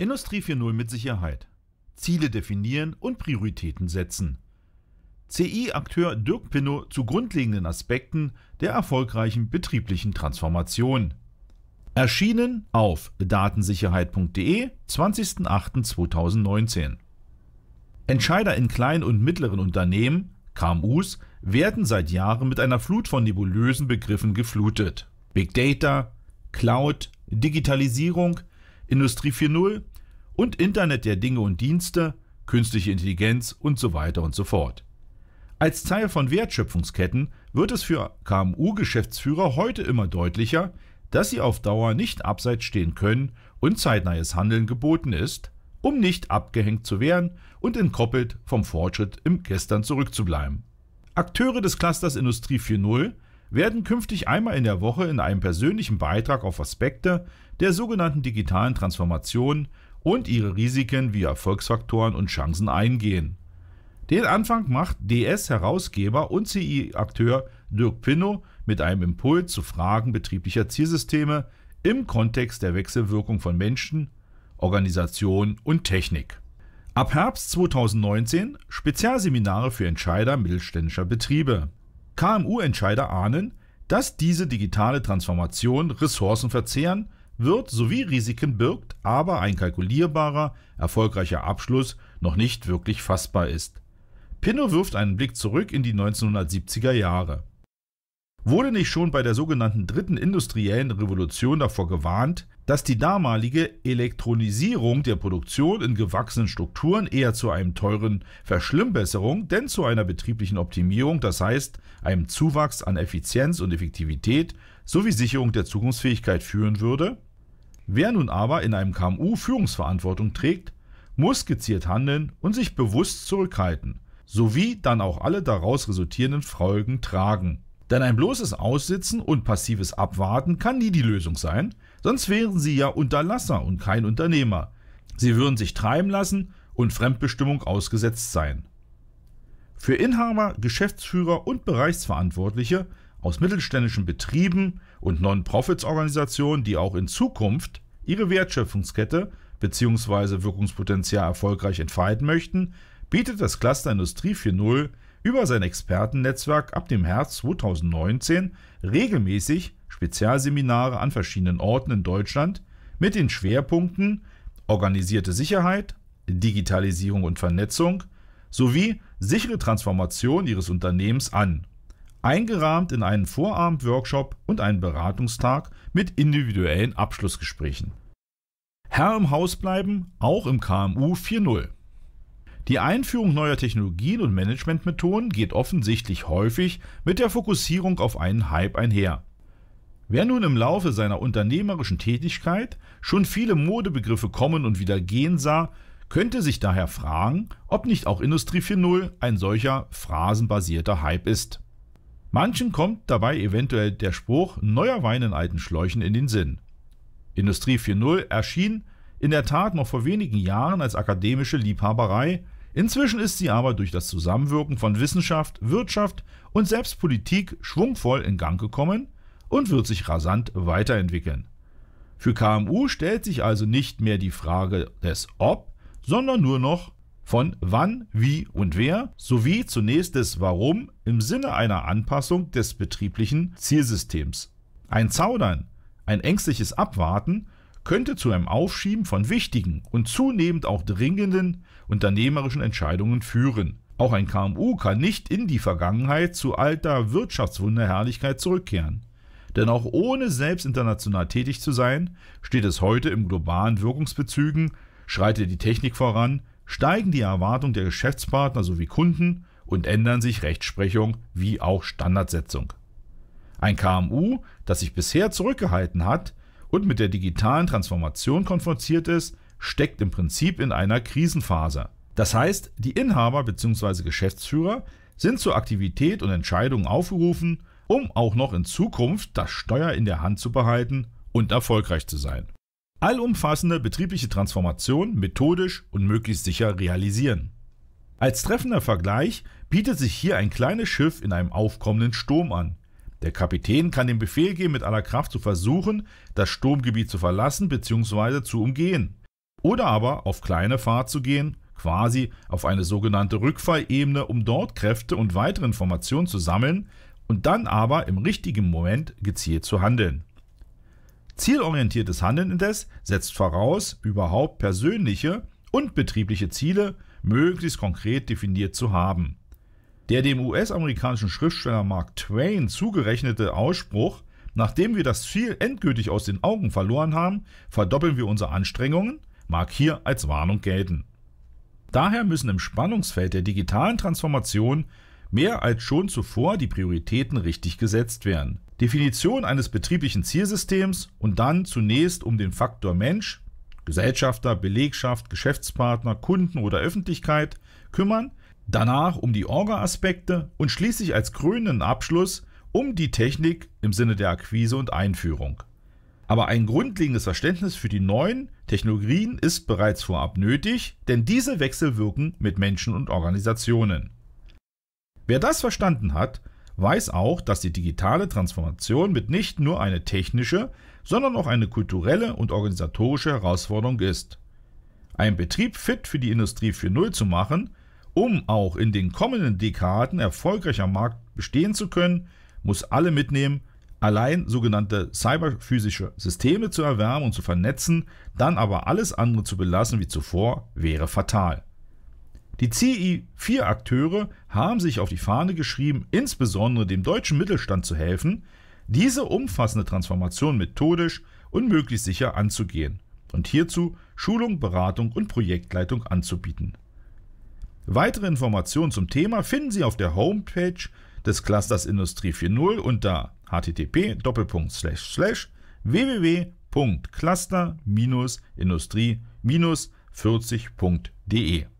Industrie 4.0 mit Sicherheit. Ziele definieren und Prioritäten setzen. CI-Akteur Dirk Pinnow zu grundlegenden Aspekten der erfolgreichen betrieblichen Transformation. Erschienen auf datensicherheit.de 20.08.2019. Entscheider in kleinen und mittleren Unternehmen, KMUs, werden seit Jahren mit einer Flut von nebulösen Begriffen geflutet. Big Data, Cloud, Digitalisierung, Industrie 4.0 und Internet der Dinge und Dienste, künstliche Intelligenz und so weiter und so fort. Als Teil von Wertschöpfungsketten wird es für KMU-Geschäftsführer heute immer deutlicher, dass sie auf Dauer nicht abseits stehen können und zeitnahes Handeln geboten ist, um nicht abgehängt zu werden und entkoppelt vom Fortschritt im Gestern zurückzubleiben. Akteure des Clusters Industrie 4.0 werden künftig einmal in der Woche in einem persönlichen Beitrag auf Aspekte der sogenannten digitalen Transformation und ihre Risiken wie Erfolgsfaktoren und Chancen eingehen. Den Anfang macht DS-Herausgeber und CI-Akteur Dirk Pinnow mit einem Impuls zu Fragen betrieblicher Zielsysteme im Kontext der Wechselwirkung von Menschen, Organisation und Technik. Ab Herbst 2019 Spezialseminare für Entscheider mittelständischer Betriebe. KMU-Entscheider ahnen, dass diese digitale Transformation Ressourcen verzehren wird sowie Risiken birgt, aber ein kalkulierbarer, erfolgreicher Abschluss noch nicht wirklich fassbar ist. Pinno wirft einen Blick zurück in die 1970er Jahre. Wurde nicht schon bei der sogenannten dritten industriellen Revolution davor gewarnt, dass die damalige Elektronisierung der Produktion in gewachsenen Strukturen eher zu einem teuren Verschlimmbesserung, denn zu einer betrieblichen Optimierung, das heißt einem Zuwachs an Effizienz und Effektivität sowie Sicherung der Zukunftsfähigkeit führen würde? Wer nun aber in einem KMU Führungsverantwortung trägt, muss gezielt handeln und sich bewusst zurückhalten, sowie dann auch alle daraus resultierenden Folgen tragen. Denn ein bloßes Aussitzen und passives Abwarten kann nie die Lösung sein, sonst wären sie ja Unterlasser und kein Unternehmer. Sie würden sich treiben lassen und Fremdbestimmung ausgesetzt sein. Für Inhaber, Geschäftsführer und Bereichsverantwortliche aus mittelständischen Betrieben und Non-Profits-Organisationen, die auch in Zukunft ihre Wertschöpfungskette bzw. Wirkungspotenzial erfolgreich entfalten möchten, bietet das Cluster Industrie 4.0 über sein Expertennetzwerk ab dem Herbst 2019 regelmäßig Spezialseminare an verschiedenen Orten in Deutschland mit den Schwerpunkten organisierte Sicherheit, Digitalisierung und Vernetzung sowie sichere Transformation ihres Unternehmens an, eingerahmt in einen Vorabend-Workshop und einen Beratungstag mit individuellen Abschlussgesprächen. Herr im Haus bleiben, auch im KMU 4.0. Die Einführung neuer Technologien und Managementmethoden geht offensichtlich häufig mit der Fokussierung auf einen Hype einher. Wer nun im Laufe seiner unternehmerischen Tätigkeit schon viele Modebegriffe kommen und wieder gehen sah, könnte sich daher fragen, ob nicht auch Industrie 4.0 ein solcher phrasenbasierter Hype ist. Manchen kommt dabei eventuell der Spruch neuer Wein in alten Schläuchen in den Sinn. Industrie 4.0 erschien in der Tat noch vor wenigen Jahren als akademische Liebhaberei, Inzwischen ist sie aber durch das Zusammenwirken von Wissenschaft, Wirtschaft und selbst Politik schwungvoll in Gang gekommen und wird sich rasant weiterentwickeln. Für KMU stellt sich also nicht mehr die Frage des Ob, sondern nur noch von wann, wie und wer sowie zunächst des Warum im Sinne einer Anpassung des betrieblichen Zielsystems. Ein Zaudern, ein ängstliches Abwarten könnte zu einem Aufschieben von wichtigen und zunehmend auch dringenden unternehmerischen Entscheidungen führen. Auch ein KMU kann nicht in die Vergangenheit zu alter Wirtschaftswunderherrlichkeit zurückkehren. Denn auch ohne selbst international tätig zu sein, steht es heute im globalen Wirkungsbezügen, schreitet die Technik voran, steigen die Erwartungen der Geschäftspartner sowie Kunden und ändern sich Rechtsprechung wie auch Standardsetzung. Ein KMU, das sich bisher zurückgehalten hat, und mit der digitalen Transformation konfrontiert ist, steckt im Prinzip in einer Krisenphase. Das heißt, die Inhaber bzw. Geschäftsführer sind zur Aktivität und Entscheidung aufgerufen, um auch noch in Zukunft das Steuer in der Hand zu behalten und erfolgreich zu sein. Allumfassende betriebliche Transformation methodisch und möglichst sicher realisieren. Als treffender Vergleich bietet sich hier ein kleines Schiff in einem aufkommenden Sturm an. Der Kapitän kann den Befehl geben, mit aller Kraft zu versuchen, das Sturmgebiet zu verlassen bzw. zu umgehen. Oder aber auf kleine Fahrt zu gehen, quasi auf eine sogenannte Rückfallebene, um dort Kräfte und weitere Informationen zu sammeln und dann aber im richtigen Moment gezielt zu handeln. Zielorientiertes Handeln indes setzt voraus, überhaupt persönliche und betriebliche Ziele möglichst konkret definiert zu haben. Der dem US-amerikanischen Schriftsteller Mark Twain zugerechnete Ausspruch, nachdem wir das Ziel endgültig aus den Augen verloren haben, verdoppeln wir unsere Anstrengungen, mag hier als Warnung gelten. Daher müssen im Spannungsfeld der digitalen Transformation mehr als schon zuvor die Prioritäten richtig gesetzt werden. Definition eines betrieblichen Zielsystems und dann zunächst um den Faktor Mensch, Gesellschafter, Belegschaft, Geschäftspartner, Kunden oder Öffentlichkeit kümmern, danach um die Orga-Aspekte und schließlich als krönenden Abschluss um die Technik im Sinne der Akquise und Einführung. Aber ein grundlegendes Verständnis für die neuen Technologien ist bereits vorab nötig, denn diese wechselwirken mit Menschen und Organisationen. Wer das verstanden hat, weiß auch, dass die digitale Transformation mit nicht nur eine technische, sondern auch eine kulturelle und organisatorische Herausforderung ist. Ein Betrieb fit für die Industrie 4.0 zu machen, um auch in den kommenden Dekaden erfolgreich am Markt bestehen zu können, muss alle mitnehmen, allein sogenannte cyberphysische Systeme zu erwärmen und zu vernetzen, dann aber alles andere zu belassen wie zuvor, wäre fatal. Die CI4-Akteure haben sich auf die Fahne geschrieben, insbesondere dem deutschen Mittelstand zu helfen, diese umfassende Transformation methodisch und möglichst sicher anzugehen und hierzu Schulung, Beratung und Projektleitung anzubieten. Weitere Informationen zum Thema finden Sie auf der Homepage des Clusters Industrie 4.0 unter http www.cluster-industrie-40.de.